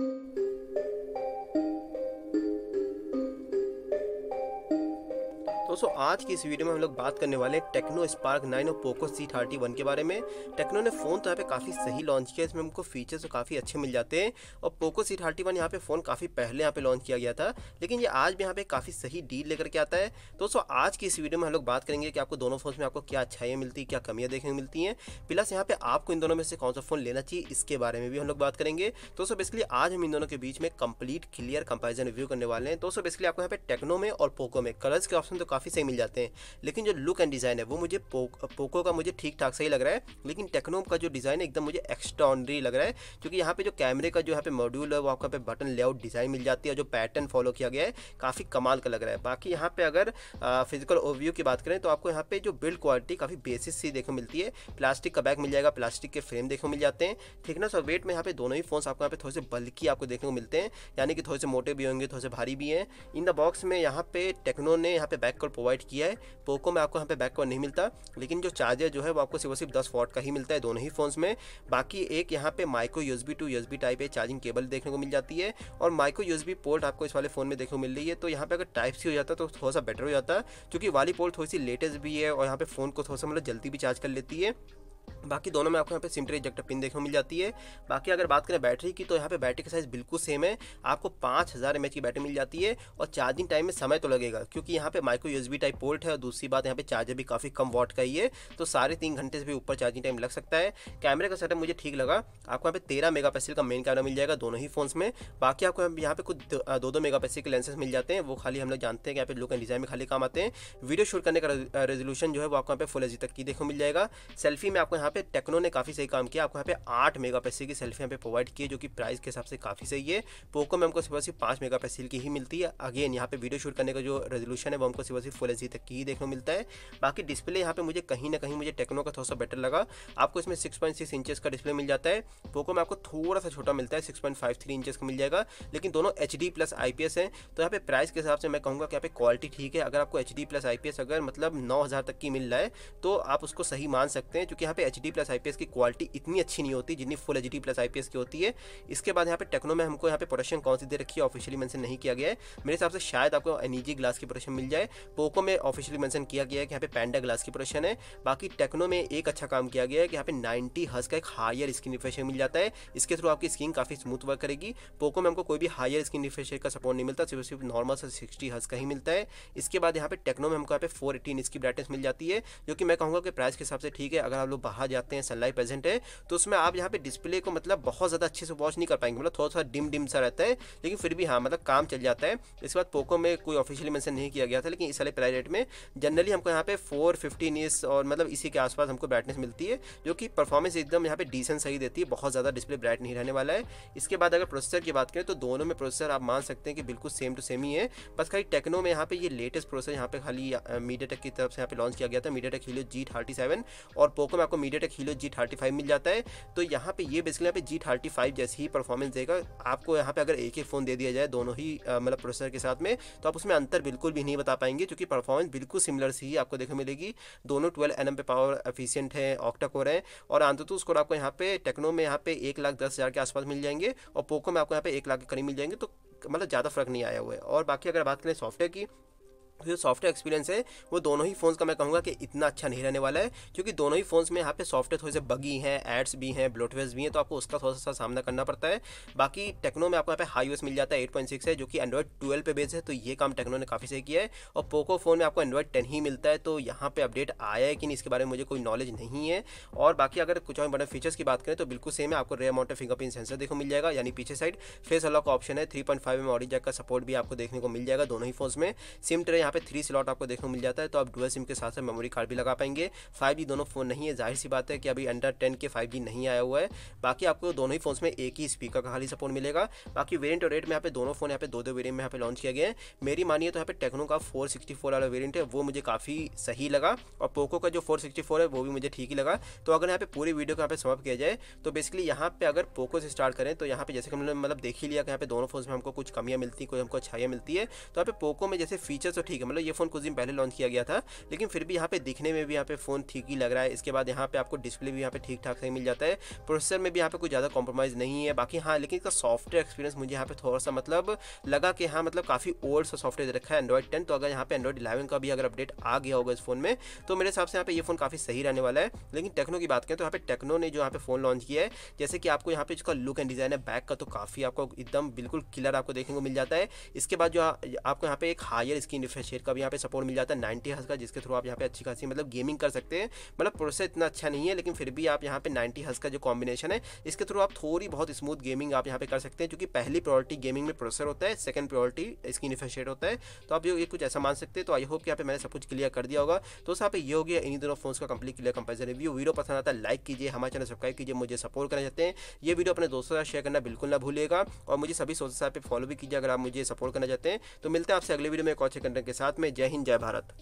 Thank you. दोस्तों आज की इस वीडियो में हम लोग बात करने वाले टेक्नो स्पार्क नाइन और पोको सी थर्टी वन के बारे में टेक्नो ने फ़ोन तो यहाँ पे काफ़ी सही लॉन्च किया इसमें हमको फीचर्स तो काफ़ी अच्छे मिल जाते हैं और पोको सी थर्टी वन यहाँ पे फ़ोन काफ़ी पहले यहाँ पे लॉन्च किया गया था लेकिन ये आज भी यहाँ पे काफ़ी सही डील लेकर के आता है दोस्तों आज की इस वीडियो में हम लोग बात करेंगे कि आपको दोनों फ़ोन में आपको क्या अच्छाइयाँ मिलती है क्या कमियाँ देखने मिलती हैं प्लस यहाँ पर आपको इन दोनों में से कौन सा फ़ोन लेना चाहिए इसके बारे में भी हम लोग बात करेंगे दोस्तों बेसिकली आज हम इन दोनों के बीच में कंप्लीट क्लियर कंपेरिजन रिव्यू करने वाले हैं दोस्तों बेसिकली आपको यहाँ पे टेक्नो में और पोको में कलर्स के ऑप्शन तो काफ़ी काफ़ी सही मिल जाते हैं लेकिन जो लुक एंड डिज़ाइन है वो मुझे पोको का मुझे ठीक ठाक सही लग रहा है लेकिन टेक्नो का जो डिज़ाइन है एकदम मुझे एक्स्ट्रॉनरी लग रहा है क्योंकि यहाँ पे जो कैमरे का जो यहाँ पे मॉड्यूल है वो आपका पे बटन लेआउट डिज़ाइन मिल जाती है जो पैटर्न फॉलो किया गया है काफ़ी कमाल का लग रहा है बाकी यहाँ पर अगर फिजिकल ओव्यू की बात करें तो आपको यहाँ पे जो बिल्ड क्वालिटी काफ़ी बेसिस सी देखने मिलती है प्लास्टिक का बैग मिल जाएगा प्लास्टिक के फ्रेम देखने मिल जाते हैं थिकनेस और वेट में यहाँ पे दोनों ही फोन आपको यहाँ पे थोड़े से बल्कि आपको देखने को मिलते हैं यानी कि थोड़े से मोटे भी होंगे थोड़े से भारी भी हैं इन द बॉक्स में यहाँ पे टेक्नो ने यहाँ पे बैक प्रोवाइड किया है पोको में आपको यहाँ पे बैक कवर नहीं मिलता लेकिन जो चार्जर जो है वो आपको सिर्फ सिर्फ दस वॉट का ही मिलता है दोनों ही फ़ोन्स में बाकी एक यहाँ पे micro B to B type है चार्जिंग केबल देखने को मिल जाती है और माइक्रो बी पोर्ट आपको इस वाले फ़ोन में देखने को मिल रही है तो यहाँ पे अगर टाइप सी हो जाता तो थोड़ा सा बेटर हो जाता क्योंकि वाली पोर्ट थोड़ी सी लेटेस्ट भी है और यहाँ पे फ़ोन को थोड़ा सा मतलब जल्दी भी चार्ज कर लेती है बाकी दोनों में आपको यहाँ पे सिमटर इजेक्टर पिन देखने को मिल जाती है बाकी अगर बात करें बैटरी की तो यहाँ पे बैटरी का साइज़ बिल्कुल सेम है आपको पाँच हज़ार एम की बैटरी मिल जाती है और चार्जिंग टाइम में समय तो लगेगा क्योंकि यहाँ पे माइक्रो यूएसबी टाइप पोर्ट है और दूसरी बात यहाँ पे चार्जर भी काफ़ी कम वॉट का ही है तो साढ़े तीन घंटे से भी ऊपर चार्जिंग टाइम लग सकता है कैमरे का सेटअप मुझे ठीक लगा आपको यहाँ पे तेरह मेगा का मेन कैमरा मिल जाएगा दोनों ही फोन्स में बाकी आपको यहाँ पे कुछ दो दो मेगा के लेंसेज मिल जाते हैं वो खाली हम लोग जानते हैं कि यहाँ पे लुक एंड डिज़ाइन में खाली काम आते हैं वीडियो शूट करने का रेजोल्यूशन जो है वो आपको यहाँ पे फुल एच तक की देखो मिल जाएगा सेल्फी में आपको यहाँ यहाँ पे टेक्नो ने काफ़ी सही काम किया आपको यहाँ पे आठ मेगा पिक्सल की सेल्फी यहाँ पे प्रोवाइड की जो कि प्राइस के हिसाब से काफ़ी सही है पोको में हमको सिर्फ सिर्फ पाँच मेगा पिक्सल की ही मिलती है अगेन यहाँ पे वीडियो शूट करने का जो रेजोल्यूशन है वो हमको सिर्फ सिर्फ फुल एच तक की ही देखने को मिलता है बाकी डिस्प्ले यहाँ पे मुझे कहीं ना कहीं मुझे टेक्नो का थोड़ा सा बेटर लगा आपको इसमें सिक्स पॉइंट सिक्स इंचज़ का डिस्प्ले मिल जाता है पोको में आपको थोड़ा सा छोटा मिलता है six point five three inches का मिल जाएगा लेकिन दोनों H D plus I P S है तो यहाँ पे प्राइस के हिसाब से मैं कहूँगा कि यहाँ पे क्वालिटी ठीक है अगर आपको H D plus I P S अगर मतलब नौ हज़ार तक की मिल रहा है तो आप उसको सही मान सकते हैं क्योंकि यहाँ पे एच डी प्लस आई की क्वालिटी इतनी अच्छी नहीं होती जितनी full H D plus I की होती है इसके बाद यहाँ पे टेक्नो में हमको यहाँ पे प्रोडक्शन कौन सी दे रखी है ऑफिशियली मैंशन नहीं किया गया है मेरे हिसाब से शायद आपको एनईजी ग्लास की प्रोडक्शन मिल जाए पोको में ऑफिशियली मैंशन किया गया है कि यहाँ पे पैंडा ग्लास की प्रोडक्शन है बाकी टेक्नो में एक अच्छा काम किया गया है कि यहाँ पे नाइनटी हज का एक हायर स्क्रीन रिफ्रेशर मिल जाता है इसके थ्रू आपकी स्क्रीन काफ़ी स्मूथ वर्क करेगी पोको में हमको कोई भी हायर स्क्रीन रिफ्रेशर का सपोर्ट नहीं मिलता सिर्फ सिर्फ नॉर्मल से सिक्सटी हज का ही मिलता है इसके बाद यहाँ पे टेक्नो में हमको यहाँ पे फोर एटीन इसकी ब्राइटनेस मिल जाती है जो कि मैं कहूँगा कि प्राइस के हिसाब से ठीक है अगर आप लोग बाहर जाते हैं सनलाइट प्रेजेंट है तो उसमें आप यहाँ पे डिस्प्ले को मतलब बहुत ज़्यादा अच्छे से वॉच नहीं कर पाएंगे मतलब थोड़ा थोड़ा डिम डिम सा रहता है लेकिन फिर भी हाँ मतलब काम चल जाता है इसके बाद पोको में कोई ऑफिशियली मैंसन नहीं किया गया था लेकिन इस वाले प्राइवेट में जनरली हमको यहाँ पे फोर फिफ्टीन ईस और मतलब इसी के आसपास हमको ब्राइटनेस मिलती है जो कि परफॉर्मेंस एकदम यहाँ पे डिसेंट सही देती है बहुत ज़्यादा डिस्प्ले ब्राइट नहीं रहने वाला है इसके बाद अगर प्रोसेसर की बात करें तो दोनों में प्रोसेसर आप मान सकते हैं कि बिल्कुल सेम टू सेम ही है बस खाली टेक्नो में यहाँ पे ये लेटेस्ट प्रोसेसर यहाँ पे खाली मीडिया की तरफ से यहाँ पे लॉन्च किया गया था MediaTek Helio G thirty और पोको में आपको मीडिया एक हीलो जी थर्टी फाइव मिल जाता है तो यहाँ पे ये बेसिकली यहाँ पे जी थर्टी फाइव जैसी ही परफॉर्मेंस देगा आपको यहाँ पे अगर एक ही फ़ोन दे दिया जाए दोनों ही मतलब प्रोसेसर के साथ में तो आप उसमें अंतर बिल्कुल भी नहीं बता पाएंगे क्योंकि परफॉर्मेंस बिल्कुल सिमिलर सी ही आपको देखने मिलेगी दोनों ट्वेल्व एन पे पावर एफिशियंट है ऑक्टा कोर है और आंतु उसको आपको यहाँ पे टेक्नो में यहाँ पे एक लाख दस हज़ार के आसपास मिल जाएंगे और पोको में आपको यहाँ पे एक लाख के करीब मिल जाएंगे तो मतलब ज़्यादा फर्क नहीं आया हुआ है और बाकी अगर बात करें सॉफ्टवेयर की जो सॉफ्टवेयर एक्सपीरियंस है वो दोनों ही फ़ोन्स का मैं कहूँगा कि इतना अच्छा नहीं रहने वाला है क्योंकि दोनों ही फ़ोन्स में यहाँ पे सॉफ्टवेयर थोड़े से बगी हैं एड्स भी हैं ब्लोटवेयर भी हैं तो आपको उसका थोड़ा सा सामना करना पड़ता है बाकी टेक्नो में आपको यहाँ पे हाई मिल जाता है एट है जो कि एंड्रॉइड ट्वेल्व पे बेस है तो ये काम टेक्नो ने काफ़ी सही किया है और पोको फ़ोन में आपको एंड्रॉइड टेन ही मिलता है तो यहाँ पर अपडेट आया है कि नहीं इसके बारे में मुझे कोई नॉलेज नहीं है और बाकी अगर कुछ और बड़े फीचर्स की बात करें तो बिल्कुल सेम है आपको अमाउंट ऑफ फिंगरप्रिंट सेंसर देखो मिल जाएगा यानी पीछे साइड फेस अलॉक ऑप्शन है थ्री पॉइंट फाइव एम का सपोर्ट भी आपको देखने को मिल जाएगा दोनों ही फोन में सिम ट्रे यहाँ यहाँ पे थ्री स्लॉट आपको देखने को मिल जाता है तो आप डुअल सिम के साथ साथ मेमोरी कार्ड भी लगा पाएंगे फाइव दोनों फ़ोन नहीं है जाहिर सी बात है कि अभी अंडर टेन के फाइव नहीं आया हुआ है बाकी आपको दोनों ही फोन में एक ही स्पीकर का खाली सपोर्ट मिलेगा बाकी वेरियंट और रेट में यहाँ पे दोनों फोन यहाँ पे दो दो वेरियंट में यहाँ पे लॉन्च किया गया है मेरी मानिए तो यहाँ पे टेक्नो का फोर सिक्सटी फोर वाला वेरियंट है वो मुझे काफ़ी सही लगा और पोको का जो फोर सिक्सटी फोर है वो भी मुझे ठीक ही लगा तो अगर यहाँ पे पूरी वीडियो को यहाँ पे समाप्त किया जाए तो बेसिकली यहाँ पे अगर पोको से स्टार्ट करें तो यहाँ पे जैसे कि हमने मतलब देख ही लिया कि यहाँ पे दोनों फोन में हमको कुछ कमियाँ मिलती कोई हमको अच्छाइयाँ मिलती है तो यहाँ पे पोको में जैसे फीचर्स तो ठीक ठीक है मतलब ये फ़ोन कुछ दिन पहले लॉन्च किया गया था लेकिन फिर भी यहाँ पे दिखने में भी यहाँ पे फ़ोन ठीक ही लग रहा है इसके बाद यहाँ पे आपको डिस्प्ले भी यहाँ पे ठीक ठाक से मिल जाता है प्रोसेसर में भी यहाँ पे कोई ज़्यादा कॉम्प्रोमाइज़ नहीं है बाकी हाँ लेकिन इसका सॉफ्टवेयर एक्सपीरियंस मुझे यहाँ पे थोड़ा सा मतलब लगा कि हाँ मतलब काफ़ी ओल्ड सा सॉफ्टवेयर रखा है एंड्रॉइड टेन तो अगर यहाँ पे एंड्रॉइड इलेवन का भी अगर अपडेट आ गया होगा इस फोन में तो मेरे हिसाब से यहाँ पे ये फोन काफ़ी सही रहने वाला है लेकिन टेक्नो की बात करें तो यहाँ पे टेक्नो ने जो यहाँ पे फोन लॉन्च किया है जैसे कि आपको यहाँ पे इसका लुक एंड डिज़ाइन है बैक का तो काफ़ी आपको एकदम बिल्कुल क्लियर आपको देखने को मिल जाता है इसके बाद जो आपको यहाँ पे एक हायर स्क्रीन रिफ्रेश शेयर का भी यहाँ पे सपोर्ट मिल जाता है नाइन्टी हज का जिसके थ्रू आप यहाँ पे अच्छी खासी मतलब गेमिंग कर सकते हैं मतलब प्रोसेस इतना अच्छा नहीं है लेकिन फिर भी आप यहाँ पे नाइन्टी हज का जो कॉम्बिनेशन है इसके थ्रू आप थोड़ी बहुत स्मूथ गेमिंग आप यहाँ पे कर सकते हैं क्योंकि पहली प्रायोरिटी गेमिंग में प्रोसेसर होता है सेकंड प्रायोरिटी स्क्रीन रिफ्रेशेट होता है तो आप ये कुछ ऐसा मान सकते हैं तो आई होप कि यहाँ पे मैंने सब कुछ क्लियर कर दिया होगा तो आप ये हो गया इन्हीं दोनों फोन का complete clear comparison review video पसंद आता है लाइक कीजिए हमारे चैनल सब्सक्राइब कीजिए मुझे सपोर्ट करना चाहते हैं ये वीडियो अपने दोस्तों साथ शेयर करना बिल्कुल ना भूलिएगा और मुझे सभी सोशल साहब पर फॉलो भी कीजिए अगर आप मुझे सपोर्ट करना चाहते हैं तो मिलते हैं आपसे अगले वीडियो में कॉचे और कंटेंट के साथ में जय हिंद जय भारत